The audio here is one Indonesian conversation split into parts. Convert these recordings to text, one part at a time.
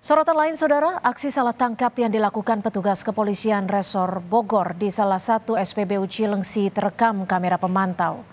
Sorotan lain, saudara, aksi salah tangkap yang dilakukan petugas kepolisian Resor Bogor di salah satu SPBU Cilengsi terekam kamera pemantau.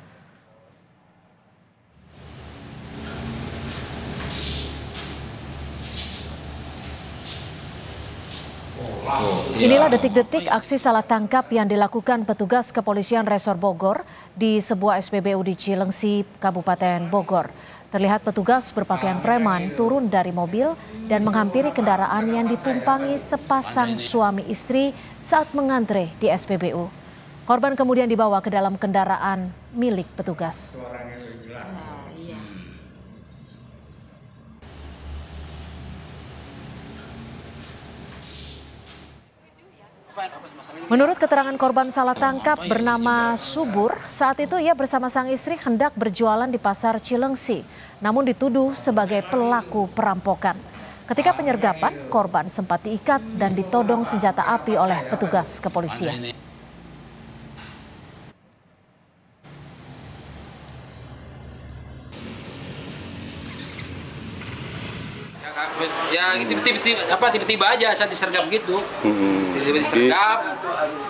Inilah detik-detik aksi salah tangkap yang dilakukan petugas kepolisian Resor Bogor di sebuah SPBU di Cilengsi, Kabupaten Bogor. Terlihat petugas berpakaian preman turun dari mobil dan menghampiri kendaraan yang ditumpangi sepasang suami istri saat mengantre di SPBU. Korban kemudian dibawa ke dalam kendaraan milik petugas. Menurut keterangan korban salah tangkap bernama Subur, saat itu ia bersama sang istri hendak berjualan di pasar Cilengsi, namun dituduh sebagai pelaku perampokan. Ketika penyergapan, korban sempat diikat dan ditodong senjata api oleh petugas kepolisian. Ya, ya tiba-tiba aja saat disergap gitu. Hmm di disergap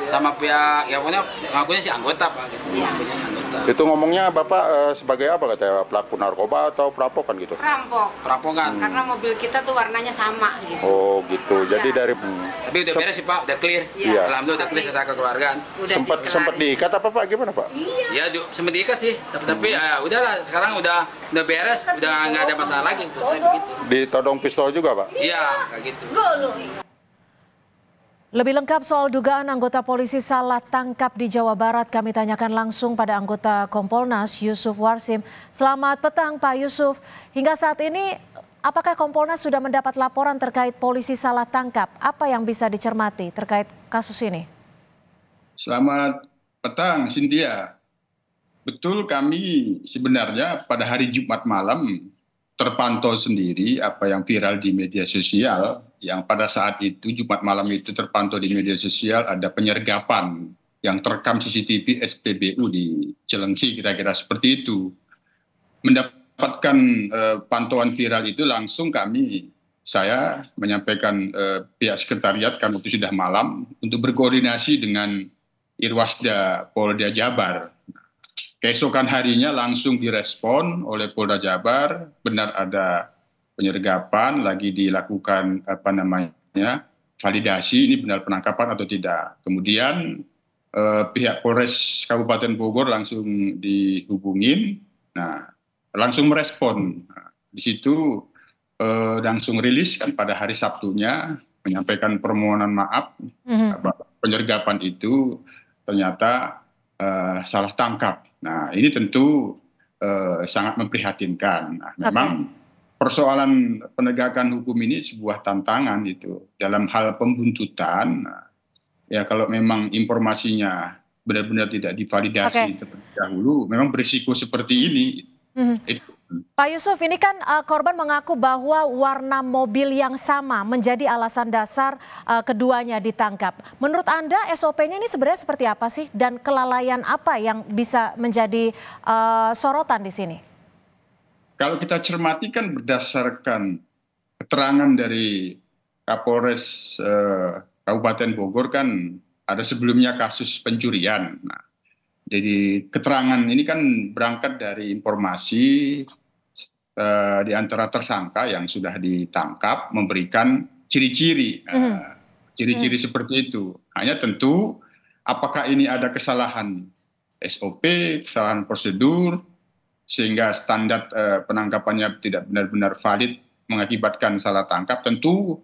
sama pihak ya pokoknya ngakunya si anggota pak gitu. Ngakunya anggota. Itu ngomongnya Bapak e, sebagai apa kata pelaku narkoba atau perampokan gitu? Perampok. Perampokan. Hmm. Karena mobil kita tuh warnanya sama gitu. Oh gitu. Iya. Jadi dari Tapi udah beres sih Pak, udah clear. Iya. iya. Alhamdulillah udah clear sesama kekeluargaan. sempet sempat di sempat diikat apa Pak gimana Pak? Iya. Ya sempat diikat sih. Tapi, hmm. tapi ya udahlah sekarang udah udah beres, udah nggak ada masalah lagi. Gitu. Saya begitu. Ditodong pistol juga Pak? Iya, kayak gitu. Golo. Lebih lengkap soal dugaan anggota polisi salah tangkap di Jawa Barat, kami tanyakan langsung pada anggota Kompolnas Yusuf Warsim. Selamat petang Pak Yusuf. Hingga saat ini apakah Kompolnas sudah mendapat laporan terkait polisi salah tangkap? Apa yang bisa dicermati terkait kasus ini? Selamat petang Cynthia. Betul kami sebenarnya pada hari Jumat malam terpantau sendiri apa yang viral di media sosial yang pada saat itu Jumat malam itu terpantau di media sosial ada penyergapan yang terekam CCTV SPBU di Cilengsi kira-kira seperti itu. Mendapatkan eh, pantauan viral itu langsung kami saya menyampaikan eh, pihak sekretariat karena itu sudah malam untuk berkoordinasi dengan Irwasda Polda Jabar keesokan harinya langsung direspon oleh Polda Jabar, benar ada penyergapan, lagi dilakukan apa namanya validasi ini benar penangkapan atau tidak. Kemudian eh, pihak Polres Kabupaten Bogor langsung dihubungin, nah langsung merespon. Nah, di situ eh, langsung rilis kan pada hari Sabtunya menyampaikan permohonan maaf mm -hmm. penyergapan itu ternyata eh, salah tangkap Nah, ini tentu eh, sangat memprihatinkan. Nah, memang persoalan penegakan hukum ini sebuah tantangan itu dalam hal pembuntutan. Nah, ya, kalau memang informasinya benar-benar tidak divalidasi okay. terlebih dahulu, memang berisiko seperti ini. Mm -hmm. Itu Pak Yusuf, ini kan uh, korban mengaku bahwa warna mobil yang sama menjadi alasan dasar uh, keduanya ditangkap. Menurut Anda SOP-nya ini sebenarnya seperti apa sih dan kelalaian apa yang bisa menjadi uh, sorotan di sini? Kalau kita cermati kan berdasarkan keterangan dari Kapolres uh, Kabupaten Bogor kan ada sebelumnya kasus pencurian. Nah, jadi keterangan ini kan berangkat dari informasi uh, di antara tersangka yang sudah ditangkap memberikan ciri-ciri eh, mm-hmm. ciri-ciri ciri mm. Mm-hmm. seperti itu. Hanya tentu apakah ini ada kesalahan SOP, kesalahan prosedur sehingga standar uh, penangkapannya tidak benar-benar valid mengakibatkan salah tangkap. Tentu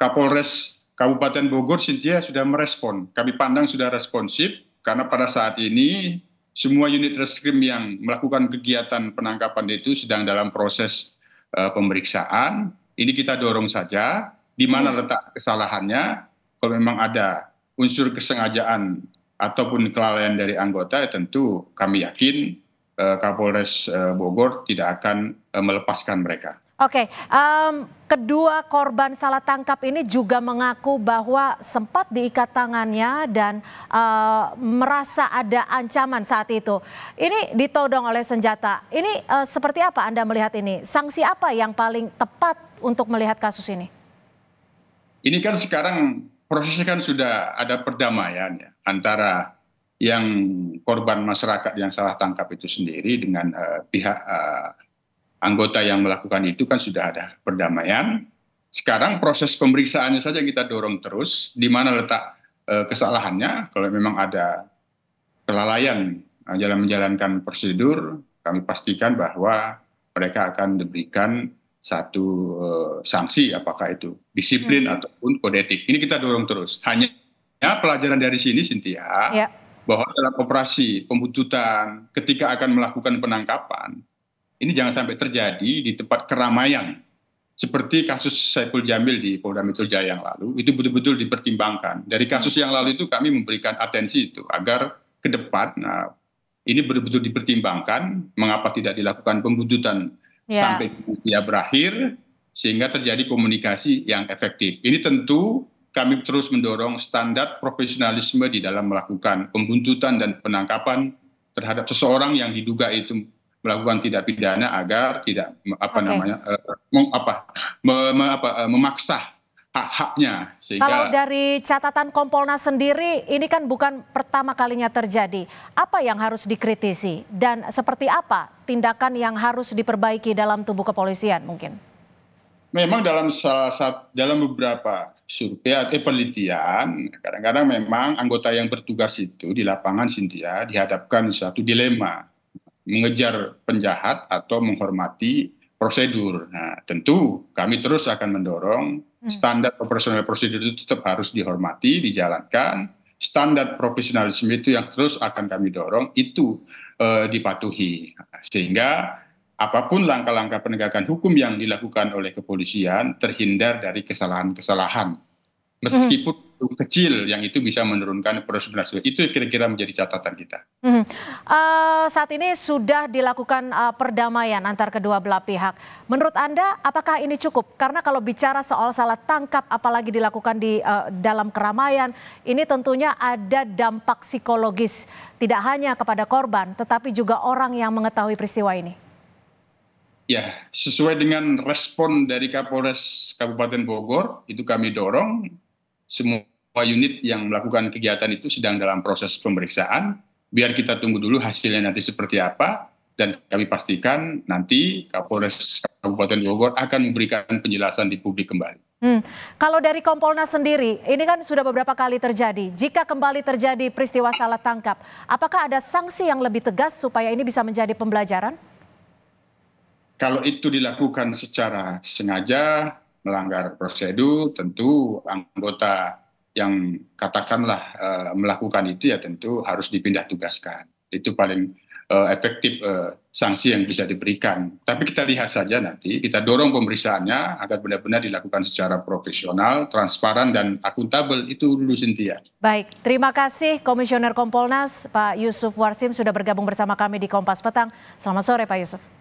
Kapolres Kabupaten Bogor Sintia sudah merespon. Kami pandang sudah responsif karena pada saat ini semua unit reskrim yang melakukan kegiatan penangkapan itu sedang dalam proses uh, pemeriksaan. Ini kita dorong saja di mana iya. letak kesalahannya. Kalau memang ada unsur kesengajaan ataupun kelalaian dari anggota, ya tentu kami yakin eh, Kapolres eh, Bogor tidak akan melepaskan mereka. Oke, um, kedua korban salah tangkap ini juga mengaku bahwa sempat diikat tangannya dan uh, merasa ada ancaman saat itu. Ini ditodong oleh senjata. Ini uh, seperti apa Anda melihat ini? Sanksi apa yang paling tepat untuk melihat kasus ini? Ini kan sekarang prosesnya kan sudah ada perdamaian ya antara yang korban masyarakat yang salah tangkap itu sendiri dengan uh, pihak uh, anggota yang melakukan itu kan sudah ada perdamaian. Sekarang proses pemeriksaannya saja kita dorong terus, di mana letak e, kesalahannya. Kalau memang ada kelalaian dalam eh, menjalankan prosedur, kami pastikan bahwa mereka akan diberikan satu e, sanksi, apakah itu disiplin hmm. ataupun kode etik. Ini kita dorong terus. Hanya ya, pelajaran dari sini, Sintia, ya. bahwa dalam operasi pembuntutan, ketika akan melakukan penangkapan, ini jangan sampai terjadi di tempat keramaian seperti kasus Saiful Jamil di Polda Metro Jaya yang lalu itu betul-betul dipertimbangkan. Dari kasus yang lalu itu kami memberikan atensi itu agar ke depan nah, ini betul-betul dipertimbangkan mengapa tidak dilakukan pembuntutan yeah. sampai dia berakhir sehingga terjadi komunikasi yang efektif. Ini tentu kami terus mendorong standar profesionalisme di dalam melakukan pembuntutan dan penangkapan terhadap seseorang yang diduga itu melakukan tidak pidana agar tidak apa okay. namanya uh, apa, me, apa uh, memaksa hak-haknya. Sehingga... Kalau dari catatan Kompolnas sendiri, ini kan bukan pertama kalinya terjadi. Apa yang harus dikritisi dan seperti apa tindakan yang harus diperbaiki dalam tubuh kepolisian mungkin? Memang dalam salah satu dalam beberapa survei atau eh, penelitian, kadang-kadang memang anggota yang bertugas itu di lapangan Sintia dihadapkan suatu dilema mengejar penjahat atau menghormati prosedur. Nah, tentu kami terus akan mendorong hmm. standar operasional prosedur itu tetap harus dihormati, dijalankan. Standar profesionalisme itu yang terus akan kami dorong itu uh, dipatuhi sehingga apapun langkah-langkah penegakan hukum yang dilakukan oleh kepolisian terhindar dari kesalahan-kesalahan. Hmm. Meskipun itu kecil yang itu bisa menurunkan penasihat itu kira-kira menjadi catatan kita. Hmm. Uh, saat ini sudah dilakukan uh, perdamaian antar kedua belah pihak. Menurut anda apakah ini cukup? Karena kalau bicara soal salah tangkap apalagi dilakukan di uh, dalam keramaian ini tentunya ada dampak psikologis tidak hanya kepada korban tetapi juga orang yang mengetahui peristiwa ini. Ya, sesuai dengan respon dari Kapolres Kabupaten Bogor, itu kami dorong semua semua unit yang melakukan kegiatan itu sedang dalam proses pemeriksaan. Biar kita tunggu dulu hasilnya nanti seperti apa dan kami pastikan nanti Kapolres Kabupaten Bogor akan memberikan penjelasan di publik kembali. Hmm. Kalau dari Kompolnas sendiri, ini kan sudah beberapa kali terjadi. Jika kembali terjadi peristiwa salah tangkap, apakah ada sanksi yang lebih tegas supaya ini bisa menjadi pembelajaran? Kalau itu dilakukan secara sengaja, melanggar prosedur, tentu anggota yang katakanlah e, melakukan itu ya tentu harus dipindah tugaskan. Itu paling e, efektif e, sanksi yang bisa diberikan. Tapi kita lihat saja nanti, kita dorong pemeriksaannya agar benar-benar dilakukan secara profesional, transparan, dan akuntabel. Itu dulu Cynthia. Baik, terima kasih Komisioner Kompolnas Pak Yusuf Warsim sudah bergabung bersama kami di Kompas Petang. Selamat sore Pak Yusuf.